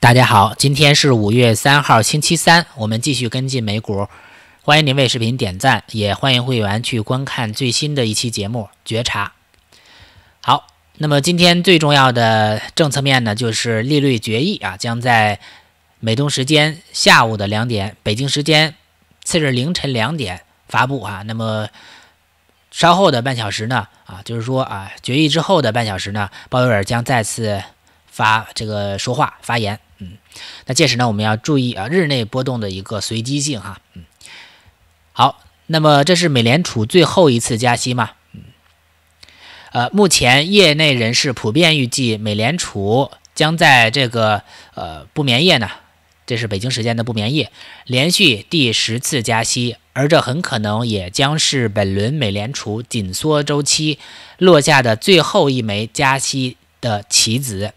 大家好，今天是五月三号，星期三，我们继续跟进美股。欢迎您为视频点赞，也欢迎会员去观看最新的一期节目《觉察》。好，那么今天最重要的政策面呢，就是利率决议啊，将在美东时间下午的两点，北京时间次日凌晨两点发布啊。那么稍后的半小时呢，啊，就是说啊，决议之后的半小时呢，鲍威尔将再次发这个说话发言。嗯，那届时呢，我们要注意啊，日内波动的一个随机性哈。嗯，好，那么这是美联储最后一次加息吗？嗯，呃，目前业内人士普遍预计，美联储将在这个呃不眠夜呢，这是北京时间的不眠夜，连续第十次加息，而这很可能也将是本轮美联储紧缩周期落下的最后一枚加息的棋子。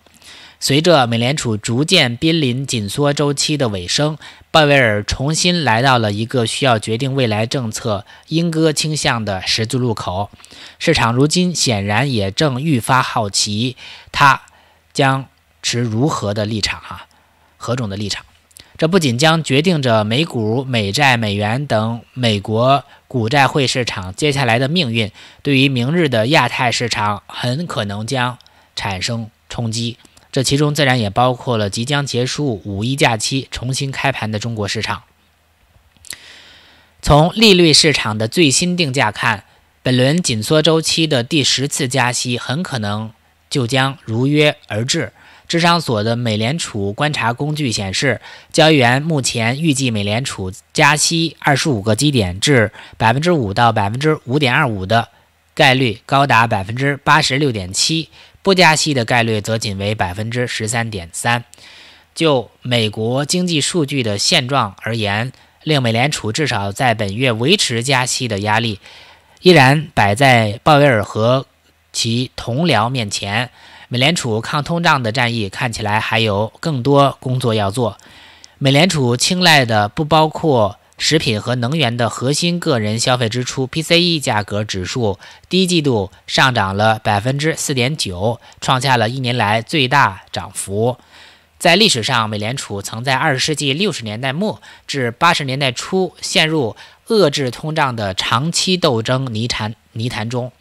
随着美联储逐渐濒临紧缩周期的尾声，鲍威尔重新来到了一个需要决定未来政策鹰鸽倾向的十字路口。市场如今显然也正愈发好奇他将持如何的立场啊，何种的立场？这不仅将决定着美股、美债、美元等美国股债汇市场接下来的命运，对于明日的亚太市场，很可能将产生冲击。这其中自然也包括了即将结束五一假期重新开盘的中国市场。从利率市场的最新定价看，本轮紧缩周期的第十次加息很可能就将如约而至。智商所的美联储观察工具显示，交易员目前预计美联储加息25个基点至5%到5.25%的概率高达86.7%。不加息的概率则仅为百分之十三点三。就美国经济数据的现状而言，令美联储至少在本月维持加息的压力依然摆在鲍威尔和其同僚面前。美联储抗通胀的战役看起来还有更多工作要做。美联储青睐的不包括。食品和能源的核心个人消费支出 （PCE） 价格指数第一季度上涨了百分之四点九，创下了一年来最大涨幅。在历史上，美联储曾在20世纪60年代末至80年代初陷入遏制通胀的长期斗争泥潭泥潭中。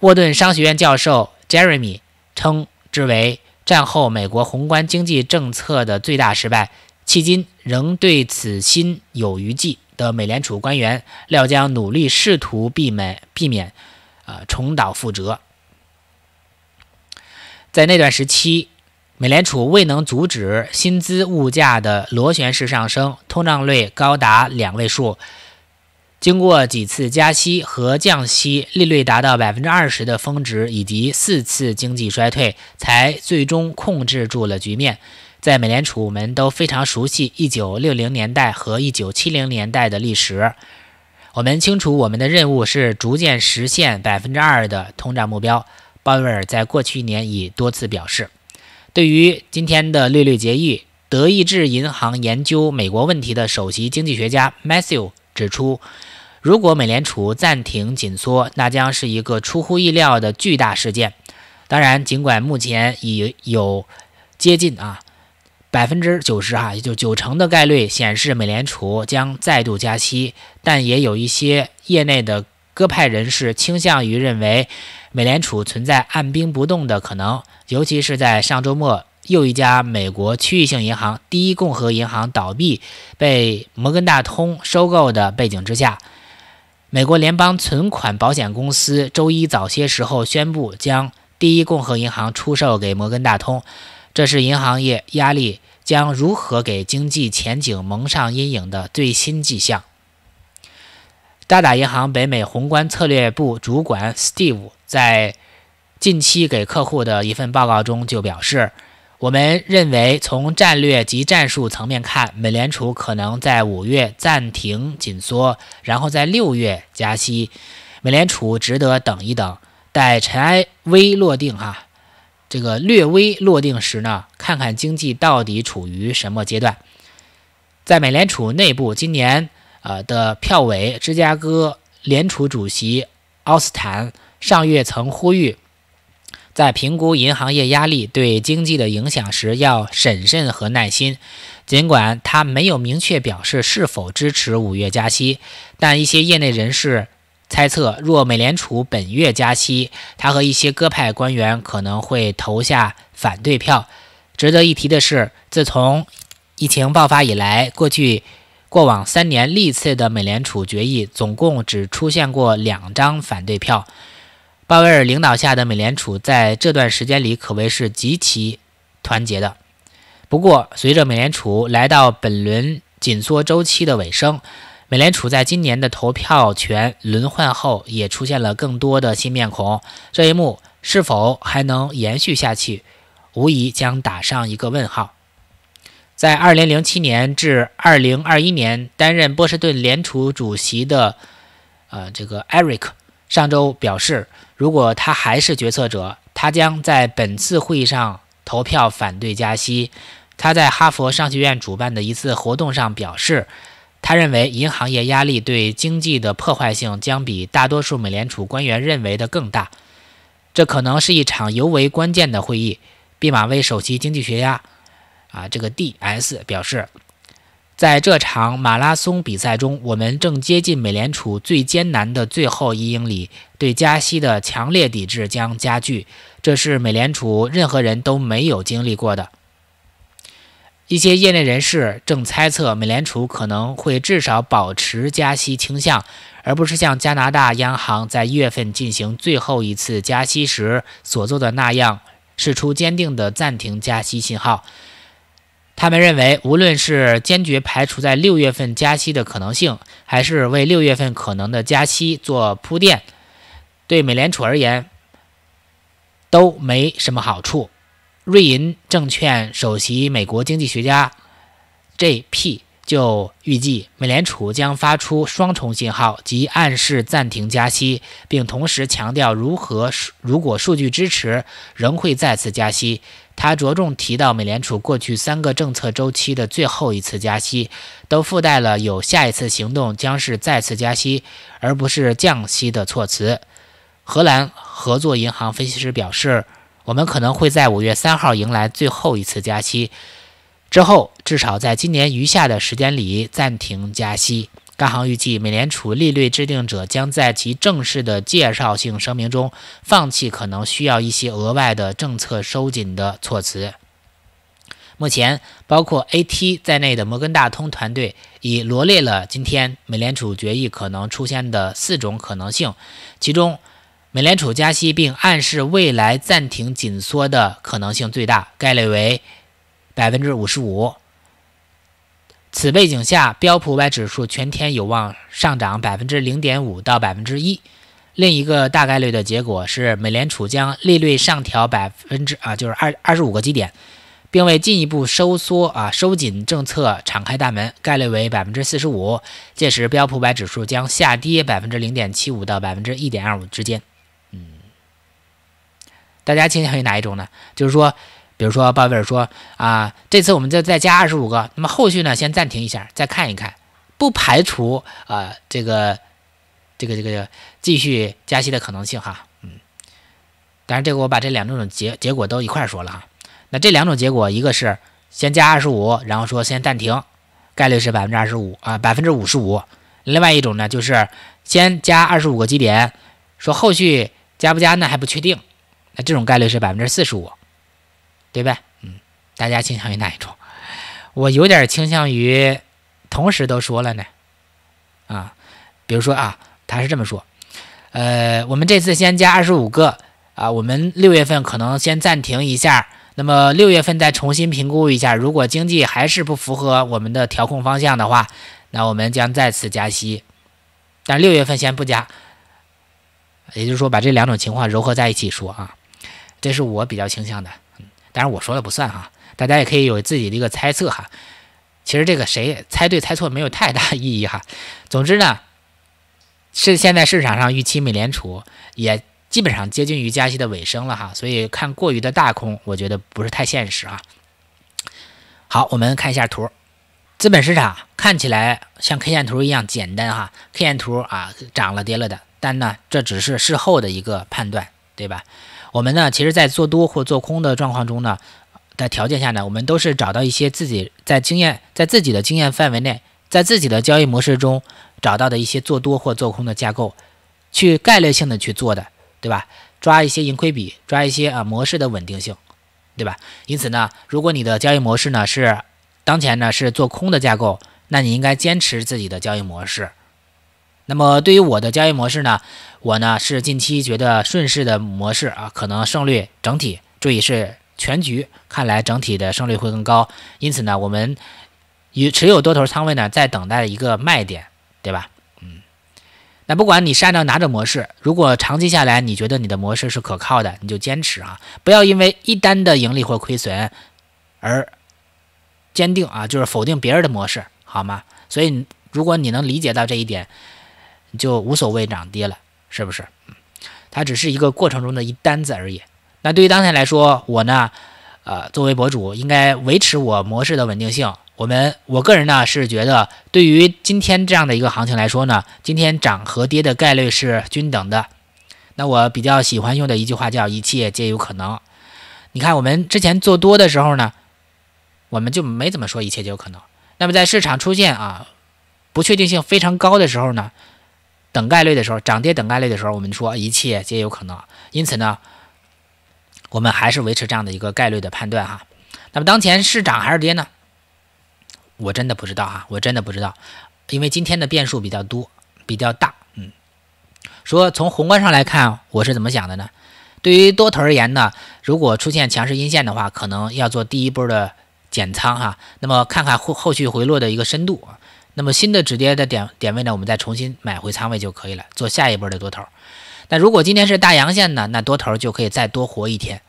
沃顿商学院教授 Jeremy 称之为“战后美国宏观经济政策的最大失败”。迄今仍对此心有余悸的美联储官员，料将努力试图避免避免，呃重蹈覆辙。在那段时期，美联储未能阻止薪资物价的螺旋式上升，通胀率高达两位数。经过几次加息和降息，利率达到百分之二十的峰值，以及四次经济衰退，才最终控制住了局面。在美联储，我们都非常熟悉1960年代和1970年代的历史。我们清楚，我们的任务是逐渐实现2%的通胀目标。鲍威尔在过去一年已多次表示，对于今天的利率决议，德意志银行研究美国问题的首席经济学家 Matthew 指出，如果美联储暂停紧缩，那将是一个出乎意料的巨大事件。当然，尽管目前已有接近啊。百分之九十哈，也就九成的概率显示美联储将再度加息，但也有一些业内的鸽派人士倾向于认为，美联储存在按兵不动的可能，尤其是在上周末又一家美国区域性银行第一共和银行倒闭被摩根大通收购的背景之下，美国联邦存款保险公司周一早些时候宣布将第一共和银行出售给摩根大通。这是银行业压力将如何给经济前景蒙上阴影的最新迹象。渣打银行北美宏观策略部主管 Steve 在近期给客户的一份报告中就表示：“我们认为，从战略及战术层面看，美联储可能在五月暂停紧缩，然后在六月加息。美联储值得等一等，待尘埃微落定。”哈。这个略微落定时呢，看看经济到底处于什么阶段。在美联储内部，今年呃的票委芝加哥联储主席奥斯坦上月曾呼吁，在评估银行业压力对经济的影响时要审慎和耐心。尽管他没有明确表示是否支持五月加息，但一些业内人士。猜测，若美联储本月加息，他和一些鸽派官员可能会投下反对票。值得一提的是，自从疫情爆发以来，过去过往三年历次的美联储决议总共只出现过两张反对票。鲍威尔领导下的美联储在这段时间里可谓是极其团结的。不过，随着美联储来到本轮紧缩周期的尾声。美联储在今年的投票权轮换后，也出现了更多的新面孔。这一幕是否还能延续下去，无疑将打上一个问号。在2007年至2021年担任波士顿联储主席的，呃，这个 Eric 上周表示，如果他还是决策者，他将在本次会议上投票反对加息。他在哈佛商学院主办的一次活动上表示。他认为，银行业压力对经济的破坏性将比大多数美联储官员认为的更大。这可能是一场尤为关键的会议。毕马威首席经济学家啊，这个 D.S. 表示，在这场马拉松比赛中，我们正接近美联储最艰难的最后一英里。对加息的强烈抵制将加剧，这是美联储任何人都没有经历过的。一些业内人士正猜测，美联储可能会至少保持加息倾向，而不是像加拿大央行在一月份进行最后一次加息时所做的那样，释出坚定的暂停加息信号。他们认为，无论是坚决排除在六月份加息的可能性，还是为六月份可能的加息做铺垫，对美联储而言都没什么好处。瑞银证券首席美国经济学家 J.P 就预计，美联储将发出双重信号，即暗示暂停加息，并同时强调如何如果数据支持，仍会再次加息。他着重提到，美联储过去三个政策周期的最后一次加息，都附带了有下一次行动将是再次加息，而不是降息的措辞。荷兰合作银行分析师表示。我们可能会在五月三号迎来最后一次加息，之后至少在今年余下的时间里暂停加息。该行预计，美联储利率制定者将在其正式的介绍性声明中放弃可能需要一些额外的政策收紧的措辞。目前，包括 AT 在内的摩根大通团队已罗列了今天美联储决议可能出现的四种可能性，其中。美联储加息，并暗示未来暂停紧缩的可能性最大，概率为百分之五十五。此背景下，标普五百指数全天有望上涨百分之零点五到百分之一。另一个大概率的结果是，美联储将利率上调百分之啊，就是二二十五个基点，并为进一步收缩啊、收紧政策敞开大门，概率为百分之四十五。届时，标普五百指数将下跌百分之零点七五到百分之一点二五之间。大家倾向于哪一种呢？就是说，比如说鲍威尔说啊，这次我们就再加二十五个，那么后续呢，先暂停一下，再看一看，不排除啊这个这个这个继续加息的可能性哈。嗯，当然这个我把这两种结结果都一块说了哈。那这两种结果，一个是先加二十五，然后说先暂停，概率是百分之二十五啊，百分之五十五。另外一种呢，就是先加二十五个基点，说后续加不加呢还不确定。那这种概率是百分之四十五，对吧？嗯，大家倾向于哪一种？我有点倾向于同时都说了呢。啊，比如说啊，他是这么说，呃，我们这次先加二十五个啊，我们六月份可能先暂停一下，那么六月份再重新评估一下，如果经济还是不符合我们的调控方向的话，那我们将再次加息，但六月份先不加。也就是说，把这两种情况糅合在一起说啊。这是我比较倾向的，当但是我说了不算哈，大家也可以有自己的一个猜测哈。其实这个谁猜对猜错没有太大意义哈。总之呢，是现在市场上预期美联储也基本上接近于加息的尾声了哈，所以看过于的大空，我觉得不是太现实啊。好，我们看一下图，资本市场看起来像 K 线图一样简单哈，K 线图啊，涨了跌了的，但呢，这只是事后的一个判断，对吧？我们呢，其实，在做多或做空的状况中呢，的条件下呢，我们都是找到一些自己在经验、在自己的经验范围内、在自己的交易模式中找到的一些做多或做空的架构，去概率性的去做的，对吧？抓一些盈亏比，抓一些啊模式的稳定性，对吧？因此呢，如果你的交易模式呢是当前呢是做空的架构，那你应该坚持自己的交易模式。那么对于我的交易模式呢，我呢是近期觉得顺势的模式啊，可能胜率整体，注意是全局看来整体的胜率会更高。因此呢，我们与持有多头仓位呢，在等待一个卖点，对吧？嗯。那不管你是按照哪种模式，如果长期下来你觉得你的模式是可靠的，你就坚持啊，不要因为一单的盈利或亏损而坚定啊，就是否定别人的模式好吗？所以如果你能理解到这一点。就无所谓涨跌了，是不是？它只是一个过程中的一单子而已。那对于当前来说，我呢，呃，作为博主，应该维持我模式的稳定性。我们我个人呢是觉得，对于今天这样的一个行情来说呢，今天涨和跌的概率是均等的。那我比较喜欢用的一句话叫“一切皆有可能”。你看，我们之前做多的时候呢，我们就没怎么说“一切皆有可能”。那么在市场出现啊不确定性非常高的时候呢？等概率的时候，涨跌等概率的时候，我们说一切皆有可能。因此呢，我们还是维持这样的一个概率的判断哈。那么当前是涨还是跌呢？我真的不知道啊，我真的不知道，因为今天的变数比较多，比较大。嗯，说从宏观上来看，我是怎么想的呢？对于多头而言呢，如果出现强势阴线的话，可能要做第一波的减仓哈。那么看看后后续回落的一个深度啊。那么新的止跌的点点位呢，我们再重新买回仓位就可以了，做下一波的多头。那如果今天是大阳线呢，那多头就可以再多活一天，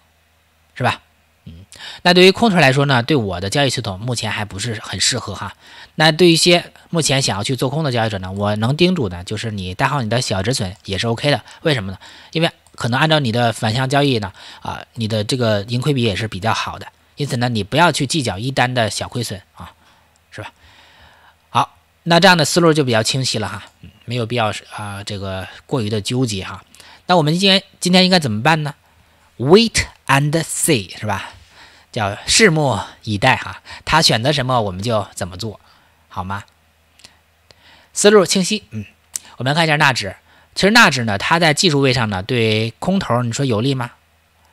是吧？嗯。那对于空头来说呢，对我的交易系统目前还不是很适合哈。那对一些目前想要去做空的交易者呢，我能叮嘱的，就是你带好你的小止损也是 OK 的。为什么呢？因为可能按照你的反向交易呢，啊，你的这个盈亏比也是比较好的，因此呢，你不要去计较一单的小亏损啊。那这样的思路就比较清晰了哈，没有必要啊这个过于的纠结哈。那我们今天今天应该怎么办呢？Wait and see 是吧？叫拭目以待哈。他选择什么我们就怎么做，好吗？思路清晰，嗯，我们来看一下纳指。其实纳指呢，它在技术位上呢，对空头你说有利吗？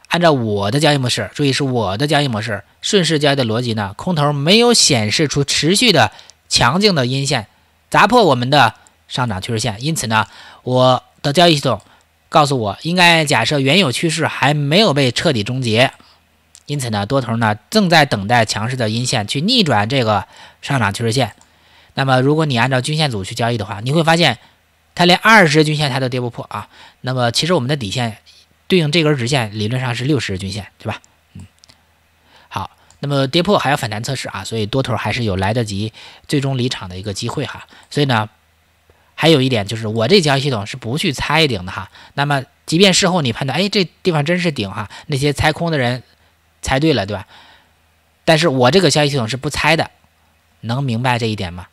按照我的交易模式，注意是我的交易模式，顺势交易的逻辑呢，空头没有显示出持续的。强劲的阴线砸破我们的上涨趋势线，因此呢，我的交易系统告诉我应该假设原有趋势还没有被彻底终结。因此呢，多头呢正在等待强势的阴线去逆转这个上涨趋势线。那么，如果你按照均线组去交易的话，你会发现它连二十日均线它都跌不破啊。那么，其实我们的底线对应这根直线理论上是六十日均线，对吧？那么跌破还要反弹测试啊，所以多头还是有来得及最终离场的一个机会哈。所以呢，还有一点就是我这交易系统是不去猜顶的哈。那么即便事后你判断，哎，这地方真是顶哈，那些猜空的人猜对了，对吧？但是我这个交易系统是不猜的，能明白这一点吗？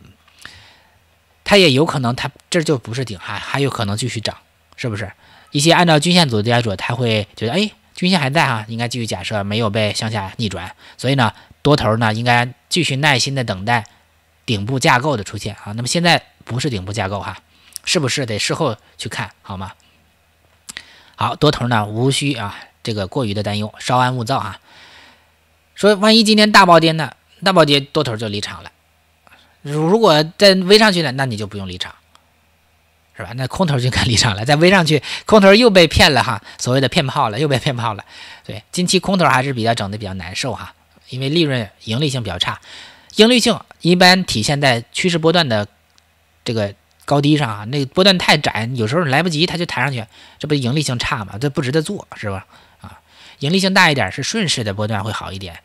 嗯，它也有可能，它这就不是顶哈，还有可能继续涨，是不是？一些按照均线组的业主，他会觉得，哎。均线还在哈，应该继续假设没有被向下逆转，所以呢，多头呢应该继续耐心的等待顶部架构的出现啊。那么现在不是顶部架构哈，是不是得事后去看好吗？好多头呢无需啊这个过于的担忧，稍安勿躁啊。说万一今天大暴跌呢，大暴跌多头就离场了。如果再围上去了，那你就不用离场。是吧？那空头就该离场了，再微上去，空头又被骗了哈，所谓的骗炮了，又被骗炮了。对，近期空头还是比较整的比较难受哈，因为利润盈利性比较差，盈利性一般体现在趋势波段的这个高低上啊。那波段太窄，有时候来不及，它就抬上去，这不盈利性差嘛？这不值得做是吧？啊，盈利性大一点是顺势的波段会好一点，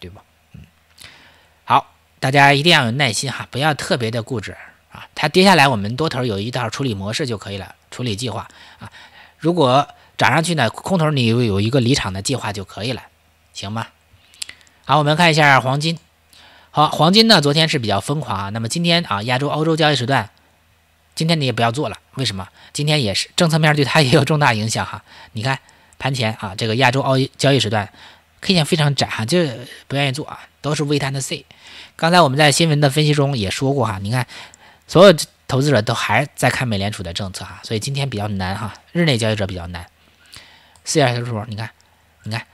对吧？嗯，好，大家一定要有耐心哈，不要特别的固执。它跌下来，我们多头有一套处理模式就可以了，处理计划啊。如果涨上去呢，空头你有有一个离场的计划就可以了，行吗？好，我们看一下黄金。好，黄金呢，昨天是比较疯狂啊。那么今天啊，亚洲、欧洲交易时段，今天你也不要做了，为什么？今天也是政策面对它也有重大影响哈。你看盘前啊，这个亚洲、欧交易时段，K 线非常窄哈，就不愿意做啊，都是 w a 的 C。n d 刚才我们在新闻的分析中也说过哈，你看。所有投资者都还在看美联储的政策哈，所以今天比较难哈，日内交易者比较难。C R 小时图，你看，你看，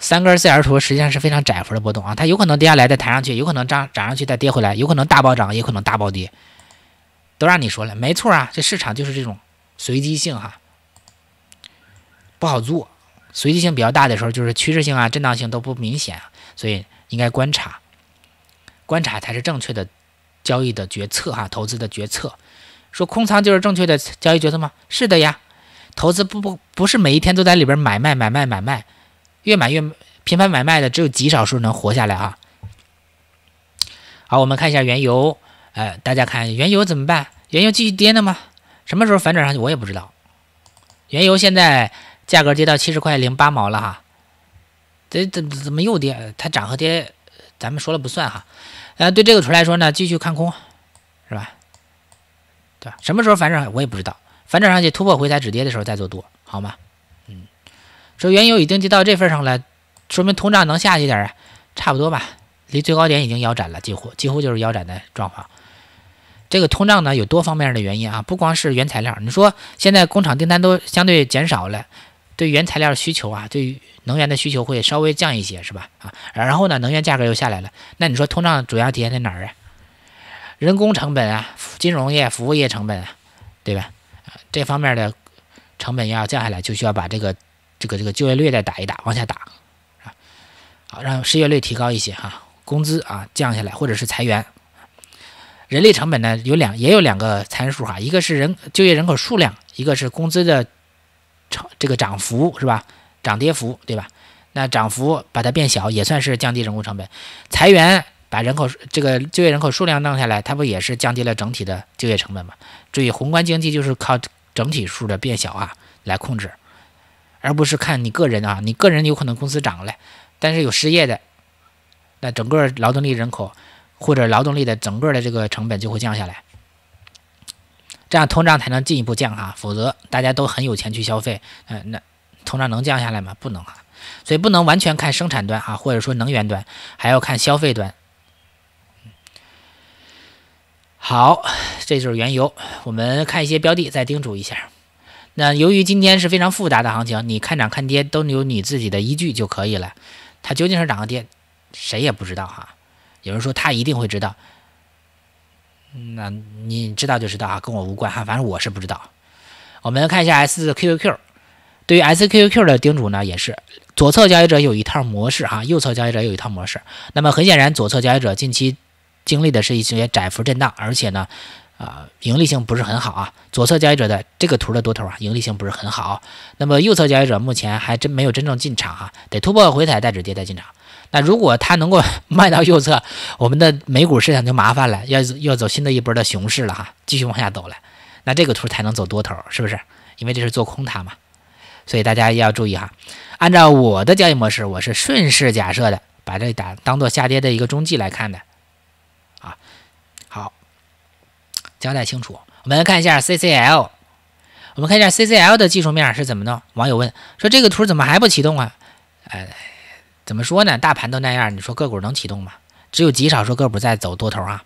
三根 C 二图实际上是非常窄幅的波动啊，它有可能跌下来再弹上去，有可能涨涨上去再跌回来，有可能大暴涨，也可能大暴跌，都让你说了，没错啊，这市场就是这种随机性哈，不好做，随机性比较大的时候，就是趋势性啊、震荡性都不明显，所以应该观察，观察才是正确的。交易的决策哈，投资的决策，说空仓就是正确的交易决策吗？是的呀，投资不不不是每一天都在里边买卖买卖买卖，越买越频繁买卖的只有极少数能活下来啊。好，我们看一下原油，呃，大家看原油怎么办？原油继续跌呢吗？什么时候反转上去我也不知道。原油现在价格跌到七十块零八毛了哈，这怎怎么又跌？它涨和跌咱们说了不算哈。那对这个图来说呢，继续看空，是吧？对吧？什么时候反转我也不知道，反转上去突破回踩止跌的时候再做多，好吗？嗯，说原油已经跌到这份上了，说明通胀能下去点儿，差不多吧？离最高点已经腰斩了，几乎几乎就是腰斩的状况。这个通胀呢，有多方面的原因啊，不光是原材料，你说现在工厂订单都相对减少了。对原材料需求啊，对能源的需求会稍微降一些，是吧？啊，然后呢，能源价格又下来了，那你说通胀主要体现在哪儿啊？人工成本啊，金融业、服务业成本啊，对吧？啊，这方面的成本要降下来，就需要把这个、这个、这个就业率再打一打，往下打，啊，好，让失业率提高一些哈，工资啊降下来，或者是裁员，人力成本呢有两也有两个参数哈，一个是人就业人口数量，一个是工资的。超这个涨幅是吧？涨跌幅对吧？那涨幅把它变小，也算是降低人工成本。裁员把人口这个就业人口数量弄下来，它不也是降低了整体的就业成本吗？注意，宏观经济就是靠整体数的变小啊来控制，而不是看你个人啊。你个人有可能工资涨了，但是有失业的，那整个劳动力人口或者劳动力的整个的这个成本就会降下来。这样通胀才能进一步降哈，否则大家都很有钱去消费，嗯，那通胀能降下来吗？不能哈，所以不能完全看生产端哈，或者说能源端，还要看消费端。好，这就是原油，我们看一些标的，再叮嘱一下。那由于今天是非常复杂的行情，你看涨看跌都有你自己的依据就可以了。它究竟是涨还是跌，谁也不知道哈。有人说他一定会知道。那你知道就知道啊，跟我无关哈，反正我是不知道。我们看一下 SQQ，对于 SQQ 的叮嘱呢，也是左侧交易者有一套模式啊，右侧交易者有一套模式。那么很显然，左侧交易者近期经历的是一些窄幅震荡，而且呢，啊，盈利性不是很好啊。左侧交易者的这个图的多头啊，盈利性不是很好。那么右侧交易者目前还真没有真正进场啊，得突破回踩带止跌再进场。那如果它能够卖到右侧，我们的美股市场就麻烦了，要要走新的一波的熊市了哈，继续往下走了，那这个图才能走多头，是不是？因为这是做空它嘛，所以大家要注意哈。按照我的交易模式，我是顺势假设的，把这打当做下跌的一个中继来看的，啊，好，交代清楚。我们来看一下 CCL，我们看一下 CCL 的技术面是怎么弄。网友问说这个图怎么还不启动啊？哎。怎么说呢？大盘都那样，你说个股能启动吗？只有极少数个股在走多头啊。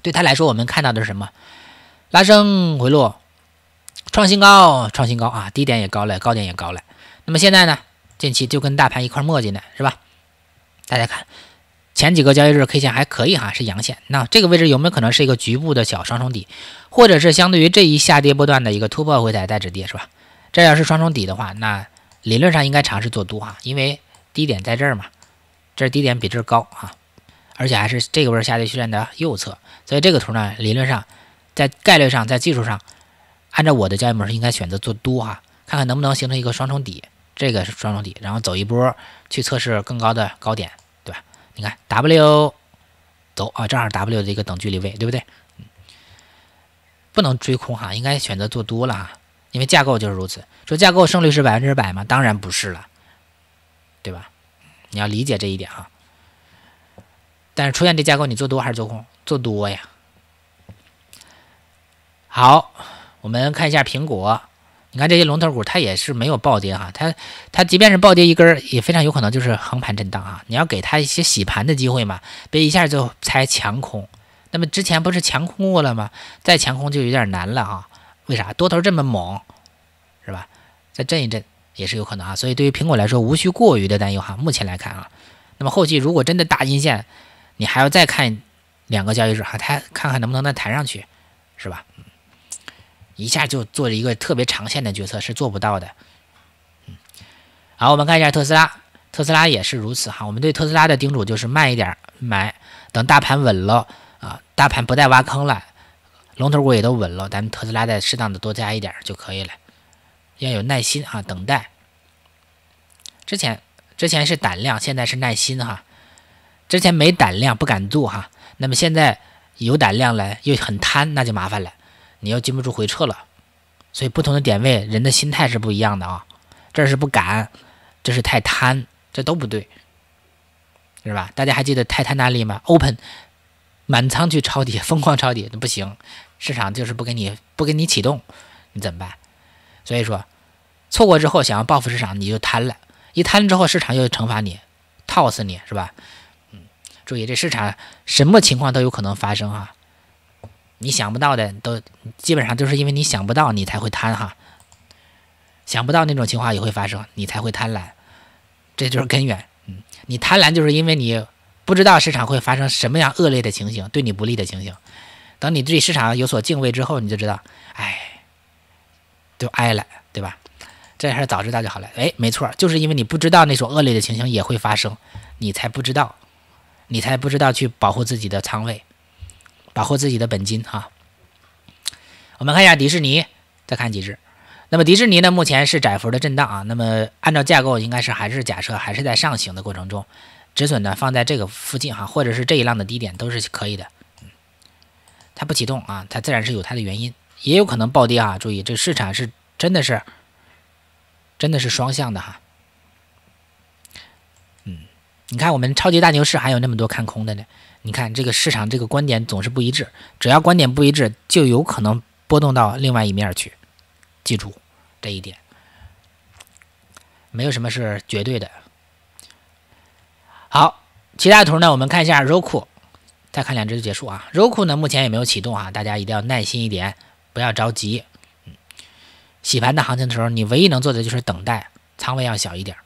对他来说，我们看到的是什么？拉升回落，创新高，创新高啊，低点也高了，高点也高了。那么现在呢？近期就跟大盘一块墨迹呢，是吧？大家看前几个交易日 K 线还可以哈，是阳线。那这个位置有没有可能是一个局部的小双重底，或者是相对于这一下跌波段的一个突破回踩带止跌，是吧？这要是双重底的话，那理论上应该尝试做多啊，因为。低点在这儿嘛，这低点比这儿高啊，而且还是这个位下跌曲线的右侧，所以这个图呢，理论上，在概率上，在技术上，按照我的交易模式，应该选择做多哈，看看能不能形成一个双重底，这个是双重底，然后走一波去测试更高的高点，对吧？你看 W 走啊，正好 W 的一个等距离位，对不对？不能追空哈，应该选择做多了哈，因为架构就是如此。说架构胜率是百分之百吗？当然不是了。对吧？你要理解这一点啊。但是出现这架构，你做多还是做空？做多呀。好，我们看一下苹果。你看这些龙头股，它也是没有暴跌哈。它它即便是暴跌一根，也非常有可能就是横盘震荡啊。你要给它一些洗盘的机会嘛，别一下就猜强空。那么之前不是强空过了吗？再强空就有点难了啊。为啥？多头这么猛，是吧？再震一震。也是有可能啊，所以对于苹果来说，无需过于的担忧哈。目前来看啊，那么后期如果真的大阴线，你还要再看两个交易日哈，它看看能不能再弹上去，是吧？一下就做了一个特别长线的决策是做不到的。嗯，好，我们看一下特斯拉，特斯拉也是如此哈。我们对特斯拉的叮嘱就是慢一点买，等大盘稳了啊，大盘不再挖坑了，龙头股也都稳了，咱特斯拉再适当的多加一点就可以了。要有耐心啊，等待。之前之前是胆量，现在是耐心哈。之前没胆量不敢做哈，那么现在有胆量了又很贪，那就麻烦了，你又禁不住回撤了。所以不同的点位，人的心态是不一样的啊。这是不敢，这是太贪，这都不对，是吧？大家还记得太贪哪利吗？Open，满仓去抄底，疯狂抄底那不行，市场就是不给你不给你启动，你怎么办？所以说，错过之后想要报复市场，你就贪了。一贪之后，市场又惩罚你，套死你，是吧？嗯，注意这市场什么情况都有可能发生哈。你想不到的都基本上就是因为你想不到，你才会贪哈。想不到那种情况也会发生，你才会贪婪，这就是根源。嗯，你贪婪就是因为你不知道市场会发生什么样恶劣的情形，对你不利的情形。等你对市场有所敬畏之后，你就知道，哎。就挨了，对吧？这还是早知道就好了。哎，没错，就是因为你不知道那种恶劣的情形也会发生，你才不知道，你才不知道去保护自己的仓位，保护自己的本金啊。我们看一下迪士尼，再看几只。那么迪士尼呢，目前是窄幅的震荡啊。那么按照架构，应该是还是假设还是在上行的过程中，止损呢放在这个附近哈，或者是这一浪的低点都是可以的。它不启动啊，它自然是有它的原因。也有可能暴跌啊！注意，这市场是真的是真的是双向的哈。嗯，你看我们超级大牛市还有那么多看空的呢。你看这个市场，这个观点总是不一致，只要观点不一致，就有可能波动到另外一面去。记住这一点，没有什么是绝对的。好，其他图呢？我们看一下 ROKU，再看两只就结束啊。ROKU 呢，目前也没有启动啊，大家一定要耐心一点。不要着急，嗯，洗盘的行情的时候，你唯一能做的就是等待，仓位要小一点。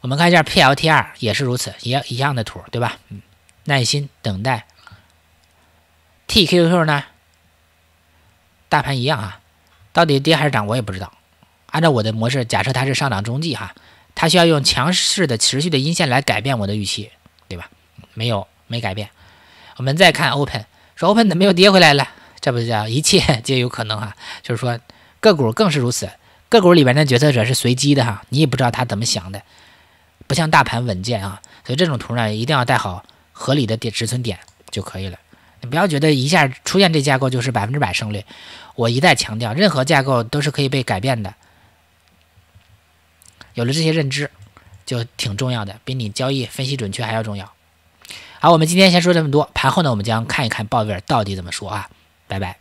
我们看一下 PLTR 也是如此，也一样的图，对吧？嗯，耐心等待。t q q 呢？大盘一样啊，到底跌还是涨我也不知道。按照我的模式，假设它是上涨中继哈，它需要用强势的持续的阴线来改变我的预期，对吧？没有，没改变。我们再看 Open，说 Open 的，没有跌回来了。这不叫一切 皆有可能哈，就是说个股更是如此，个股里边的决策者是随机的哈，你也不知道他怎么想的，不像大盘稳健啊，所以这种图呢一定要带好合理的点止损点就可以了，你不要觉得一下出现这架构就是百分之百胜率，我一再强调，任何架构都是可以被改变的，有了这些认知就挺重要的，比你交易分析准确还要重要。好，我们今天先说这么多，盘后呢我们将看一看鲍威尔到底怎么说啊。拜拜。